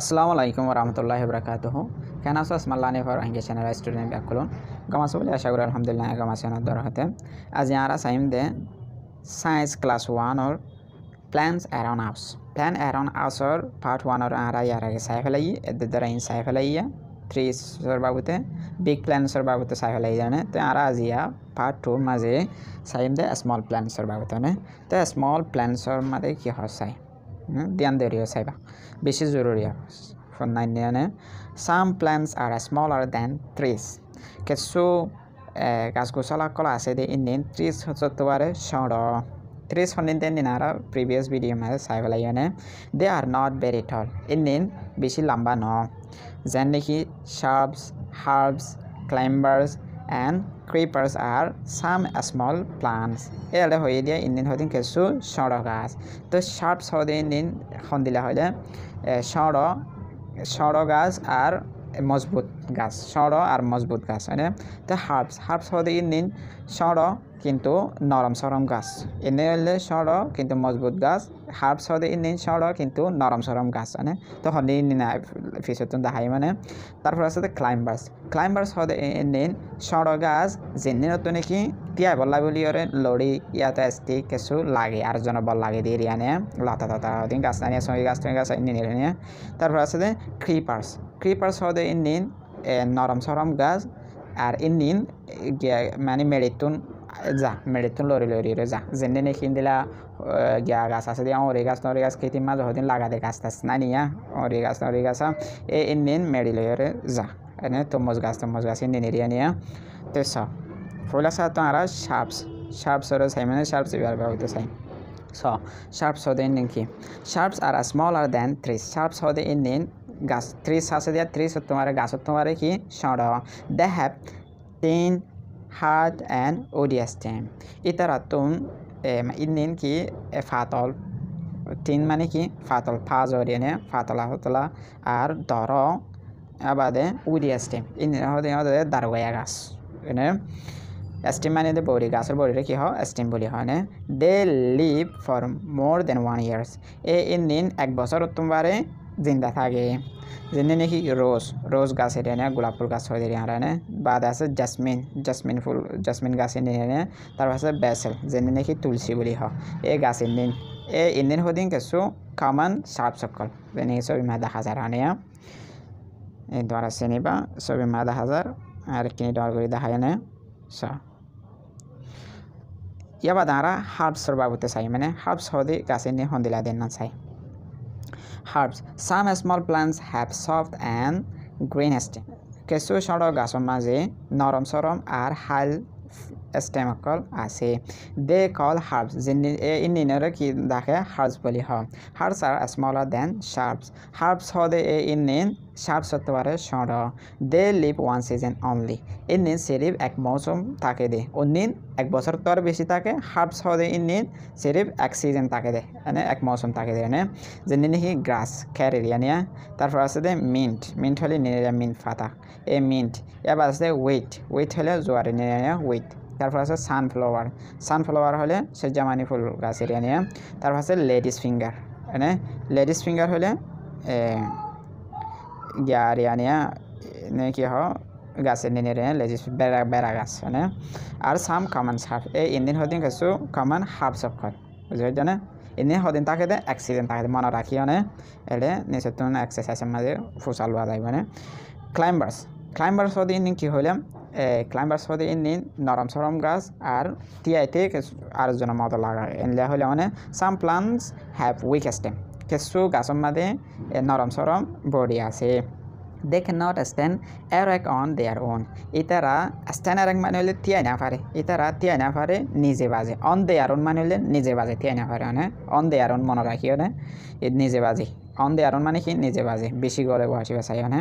আসসালামু আলাইকুম রহমতুল্লাহ বরকাতহ কেন আসো আসমাল্লাহ ফর আহিঙ্গে চ্যানেল স্টুডেন্ট ব্যাক করুন গামাস বলে আশা করি আলহামদুলিল্লাহ গামাস হতে আজ ইয়ারা সাইম দে সায়েন্স ক্লাস ওয়ান ওর প্ল্যান্স অ্যারাউন হাউস প্ল্যান অ্যারাউন অ্যারাউন্ড ওর পার্ট ওয়ান ওর আরা ইয়ার আগে সাই ফেলাই এদের দ্বারা ইন সাই ফেলাই থ্রি সর বাবুতে বিগ প্ল্যানসর বাবুতে সাই ফেলাই জানে তো আরা আজ ইয়া পার্ট টু মাঝে সাইম দে স্মল প্ল্যানসর বাবুতে তো স্মল প্ল্যানসর মাঝে কি হয় সাই ध्यान दे रही हो साहिबा बेसि जरूरी है for 99 some plants are smaller than trees কিছু গাছগোছালাকল আছে দে ইন্ডিয়ান ট্রিজ হচ্ছে সড় ট্রিজ হন্ডিতে নিনারা প্রিভিয়াস ভিডিও মাঝে চাইবেলা ইয়নে they are not very tall Indian বেশি লম্বা ন যেন দেখি shrubs herbs climbers and creepers are some small plants এইডালে হৈ দিয়ে ইণ্ডিয়ান হৈদিন কেঁচু সৰ গাছ তো শাৰ্প সৌদি ইণ্ডিয়ান সন্দিলা হ'লে সৰ সৰ গাছ আর মজবুত গাছ সৰ আর মজবুত গাছ হয়নে তো হাৰ্পছ হাৰ্পছ সৌদি ইণ্ডিয়ান সৰ কিন্তু নরম সরম গাছ এনে হলে সড় কিন্তু মজবুত গাছ হার্ব সদে ইন সড় কিন্তু নরম সরম গাছ মানে তো ফিসের তো দেখাই মানে তারপর আছে ক্লাইম্বার্স ক্লাইম্বার্স হদে ইন সড় গাছ জিনিন নতুন নাকি তিয়াই বল্লা বলি ওরে লড়ি ইয়াতে আসতে কিছু লাগে আর জন বল লাগে দিয়ে নিয়ে লতা তাতা দিন গাছ নিয়ে সঙ্গে গাছ গাছ নিয়ে তারপর আছে ক্রিপার্স ক্রিপার্স হদে ইন নরম সরম গাছ আর ইন মানে মেরিতুন za merettun lori lori reza zenne ne kindila ya gas asadi an ore gas nore gas kiti mazo hodin laga de gas tas nani ya ore gas nore gas e inen meri lori za ene to mos gas to mos gas inen eri ania tesa fola sa to ara sharps sharps ore sai mane sharps biar ba hoto sai so sharps hode inen ki sharps are smaller than 3 sharps hode inen gas 3 sa se dia 3 tomare gas tomare ki shora they have 10 had an odious time iteratun um, inin ki e, fatol tin মানে কি ফাতল ফাজ অরিয়ানে ফাতলা হতলা আর ধর আবাদে উড়িয়াস team in হতে হতে দারগয়া গাছ এনে esteem মানে যে বড়ি গাছের বড়িরে কি হয় এস্টিম বলি হয় না they live for more than one years এ ইন এক বছর তোমারে জিন্দা থাকে যেনে নেকি ৰ'জ ৰ'জ গছ এনে গোলাপ ফুল গছ হৈ দিয়ে আৰু বাদ আছে জাচমিন জাচমিন ফুল জাচমিন গছ এনে এনে তাৰপাছত বেচেল যেনে নেকি তুলসী বুলি হওক এই গছ ইন্দিন এই ইন্দিন সুদিন কেঁচু কামান চাফ চকল যেনে ছবি মাহ দহ হাজাৰ আনে এই দ্বাৰা চিনিবা ছবি মাহ দহ হাজাৰ আৰু কিনি দৰ কৰি দেখাই আনে চ ইয়াৰ বাদ আৰু হাৰ্বছৰ বাবতে চাই মানে হাৰ্বছ সদি গাছ ইন্দিন সন্দিলা দিনা চায় herbs. Some small plants have soft and green stem. কেঁচু চৰৰ গছৰ মাজে নৰম চৰম আৰু হাল স্টেমকল আছে দে কল হার্বস ইঞ্জিনিয়ারক কি দেখে হার্বস বলি হয় herbs are smaller than shrubs herbs they এ ইঞ্জিন শার্পস হতে পারে সর they live one season only ইঞ্জিন সিরিপ এক মৌসুম থাকে দে অন্যিন এক বছর তো আর বেশি থাকে হার্বস ইন ইঞ্জিন সিরিপ এক সিজন থাকে দে মানে এক মৌসুম থাকে দে মানে যে নিহি গ্রাস ক্যারেরিয়া নিয়ে তারপর আছে দে মিন্ট মিন্ট হলে নিয়ে মিন্ট ফাতা এ মিন্ট এবার আছে ওয়েট ওয়েট হলে জোয়ারে নিয়ে উইট তারপর আছে সানফ্লাওয়ার সানফ্লাওয়ার হলে সেজামানি ফুল গাছ এরিয়া নিয়ে তারপর আছে লেডিস ফিঙ্গার এনে লেডিস ফিঙ্গার হলে গিয়া এরিয়া নিয়ে কি হয় গাছের নিনে রে লেজিস বেড়া বেড়া গাছ মানে আর সাম কমন সাপ এই ইন্দিন হদিন কিছু কমন হাফ সব খর বুঝে জানে ইন্দিন হদিন তাকে দে অ্যাক্সিডেন্ট তাকে মনে রাখি মানে এলে নিচে তুমি এক্সারসাইজের মাঝে ফুসাল যায় মানে ক্লাইম্বার্স ক্লাইম্বার সদ ইঞ্জিন কী হইলাম ক্লাইম্বার সদ ইঞ্জিন নরম সরম গাছ আর টিআইতে আর জন মত লাগা এনলিয়া হইলে মানে some plants have weak stem কিছু গাছের মাঝে নরম সরম বডি আছে দে ক্যান নট স্ট্যান্ড এক অন দেয়ার ওন ইতারা স্ট্যান্ড এক মানে হলে তিয়াই না পারে ইতারা তিয়াই না পারে নিজে বাজে অন দেয়ার ওন মানে হলে নিজে বাজে তিয়াই না পারে মানে অন দেয়ার ওন মনে রাখি অনে নিজে বাজে অন দেয়ার ওন মানে কি নিজে বাজে বেশি গলে বসে বাসাই মানে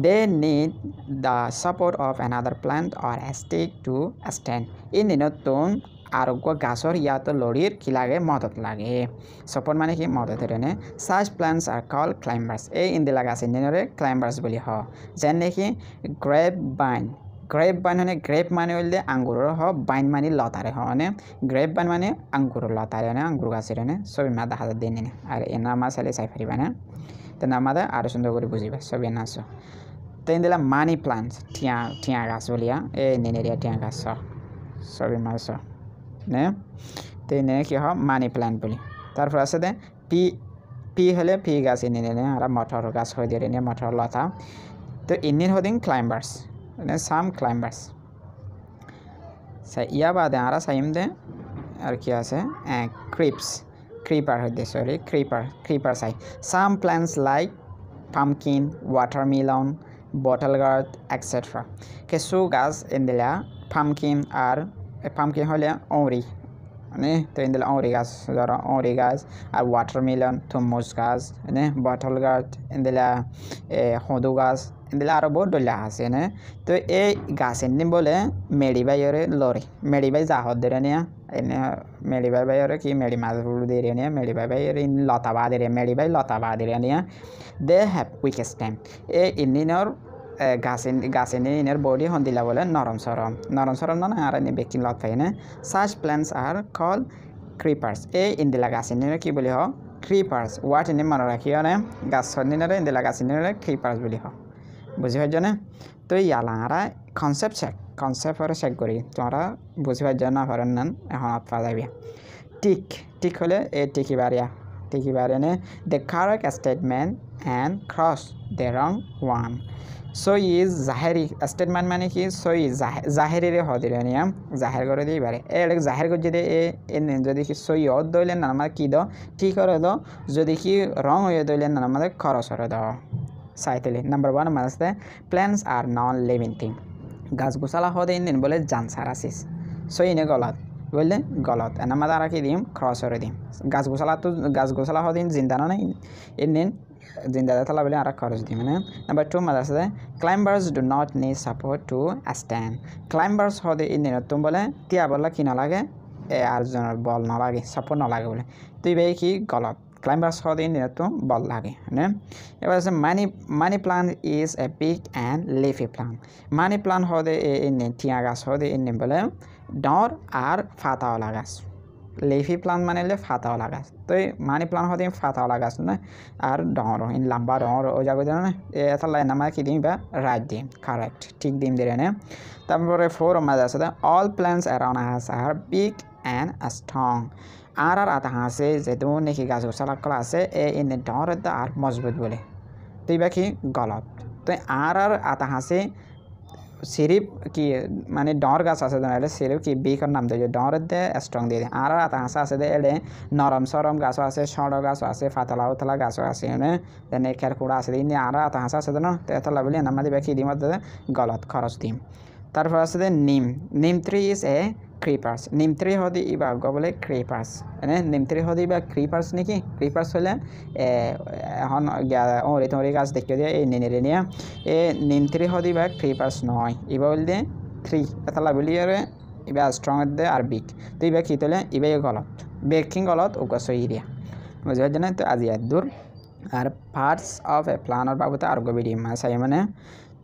they need the support of another plant or a stick to stand in inotum arogwa gasor ya to lorir kilage modot lage support mane ki modot rene such plants are called climbers e indila gase nenore climbers boli ho jen neki grape vine grape vine হয়নে grape মানে বুলি আঙুৰৰ হওক বাইন মানে লতাৰে হওঁনে grab বাইন মানে আঙুৰৰ লতাৰে হয়নে আঙুৰ গাছেৰে হয়নে চবে মা দেখা যায় দিনে আৰু এনে আমাৰ চালি চাই ফাৰিবানে তেনে আমাদেৰ আৰও সুন্দৰ কৰি বুজিবা সবই নাচ তেন দিলাম মানি প্লান্টস ঠিয়া ঠিয়া গাছ বলিয়া এই নেনেরিয়া ঠিয়া গাছ সবই মাছ নে তেন কি হয় মানি প্লান্ট বলি তারপর আছে দে পি পি হলে পি গাছ এনে নেনে আর মঠর গাছ হয়ে দিয়ে নিয়ে লতা তো ইনির হদিন ক্লাইম্বাৰ্ছ মানে সাম ক্লাইম্বাৰ্স ইয়া বাদে আৰু চাইম দে আৰু কি আছে ক্ৰিপছ ক্ৰীপাৰ সৈতে চৰি ক্ৰীপাৰ ক্ৰীপাৰ চাই চাম plants like pumpkin watermelon bottle gourd etcetera কেঁচু গাছ এন্দিলা পামকিন আৰু পামকিন হ'লে অঁৰি तो इंदा ओरी गाज जर ओरी गाज आ वाटर मिलन थमोज गाज है बटल गाज इंदा हदू गाज इंदा और बहुत डल्ला गाज है तो ये गाजें बोले मेड़ी बाई और लरी मेड़ी बाई जहा दे इन्हें मेड़ी बाई बाई और कि मेड़ी माज दे रही है मेड़ी बाई बाई और इन लता बा दे रही है मेड़ी बाई लता बा दे रही है दे हैव उकेस्ट टाइम ए इन्हीं और গাছেন গাছেনি ইনের বডি হন্দিলা বলে নরম সরম নরম সরম না আর এনে বেকিং লত ফাইনে such plants are called creepers এই ইন্দিলা গাছেনিরে কি বলি হ ক্রিপার্স ওয়াট এনে মনে রাখিও নে গাছনিরে ইন্দিলা গাছেনিরে ক্রিপার্স বলি হ বুঝি পাইছনে তো ইয়ালাঙারা কনসেপ্ট চেক কনসেপ্ট আর চেক করি তোমরা বুঝি পাইছ না পারেন নেন এখন অত যাবি টিক টিক হলে এ টিকি বাড়িয়া tekibärene the correct statement and cross the wrong one so is zahiri statement মানে কি so is জাহেরিরে হদিরে নিয়াম জাহের করে দিই পারে এ লাগ জাহের করে যদি এ যদি কি সই অদ দইলেন না আমার কি দ ঠিক করে দ যদি কি রং হয়ে দইলেন না আমাদের খরচ করে দ সাইতেলি নাম্বার ওয়ান মানে plants are non living thing গাছ গোছালা হদে ইন্দিন বলে জানসার আসিস সই নে গলত बोल গলত হ্যাঁ? এনে अनमा दारा কি দিম क्रॉस और दीम गाज घोसला तो गाज घोसला हो दिन जिंदाना नहीं इन জিন্দাদা তালা বলে আর খরচ দিই মানে নাম্বার টু মাদ আছে climbers do not need support to stand climbers হদে এই নিরত্তম বলে তিয়া বললা কি নালাগে এ আর বল নালাগে সাপোর্ট নালাগে বলে তুই ভাই কি গলত climbers for the netto ballagi it was a money money plant is a big and leafy plant money plant for the in tiagas for the in nimble dor are fataola gas লেফি plant মানে হলে ফাতাওয়ালা গাছ তো এই money plant হতে ফাতাওয়ালা গাছ না আর ডর ইন লম্বা ডর ওই জায়গা জানো না এটা লাইন আমার কি দিম বা রাত দিম কারেক্ট ঠিক দিম দিলে না তারপরে ফোর মাঝে আছে all plants around us are big and strong. Arar atahase zedun neki gazu salak klase e in dorad ar মজবুত বলে তো এবার কি গলত তো আর আর আতাহাসে সিরিপ কি মানে ডর গাছ আছে এলে সিরিপ কি বিকর নাম দিয়ে ডর দে স্ট্রং দিয়ে আর আর আতাহাসে আছে দে এলে নরম সরম গাছও আছে সড় গাছও আছে ফাতলা উতলা গাছও আছে এনে খেরকুড়া আছে দিন আর আতাহাসে আছে না তো এতলা বলি নামা দিবে কি দিমত গলত খরচ দিম তারপর আছে নিম নিম three is a creepers. Name 3 হদি ইবা গবলে creepers. এনে name 3 হদি ইবা creepers নেকি? creepers হলে এখন ওরে তোরে গাছ দেখি দিয়ে এই নেনে নিয়া এ name 3 নহয় ইবা creepers নয় ইবা বলতে 3 আৰু বলিয়ারে ইবা স্ট্রং দে আৰু বিগ তো ইবা কি তলে ইবা গলত বেকিং গলত ওকা সইরিয়া বুঝবার জন্য তো আজি দূর আৰু পার্টস অফ এ প্লানর আৰু আরোগ্য বিডি চাই মানে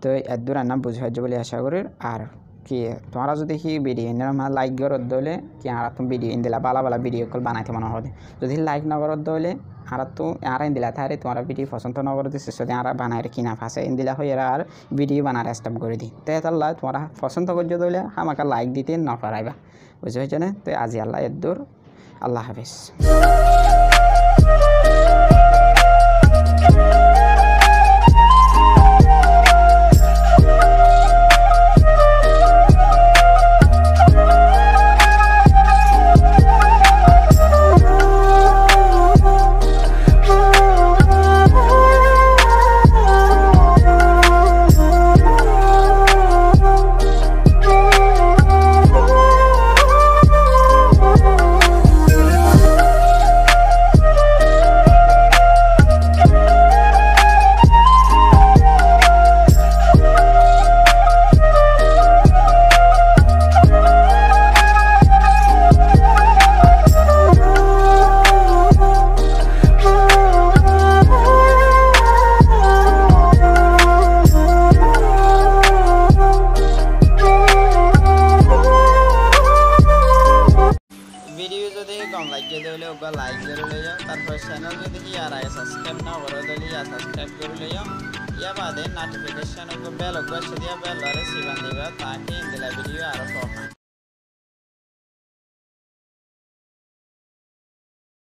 তো এদূর আন্না বুঝবার বুলি আশা করি আর কি তোমরা যদি কি ভিডিও ইন লাইক গরত দলে কি আর তুমি ভিডিও ইন দিলা বালা বালা ভিডিও কল বানাইতে মনে হবে যদি লাইক নগরত দলে আর তো আর ইন দিলা তাহলে তোমার ভিডিও পছন্দ নগর দিছে যদি আর বানায় কিনা ফাঁসে ইন দিলা হয়ে আর ভিডিও বানার স্টপ করে দিই তো এত আল্লাহ তোমরা পছন্দ করছো দলে আমাকে লাইক দিতে না পারাইবা বুঝতে হয়েছে না তো আজি আল্লাহ এর দূর আল্লাহ হাফিজ যদি হইলে ওগুলো লাইক করে লই যাও তারপর চ্যানেল যদি কি আর আগে সাবস্ক্রাইব না করো তাহলে ইয়া সাবস্ক্রাইব করে লই যাও या बाद नोटिफिकेशन को बेल को बेल वाले सिबन देगा ताकि इन वीडियो आरोप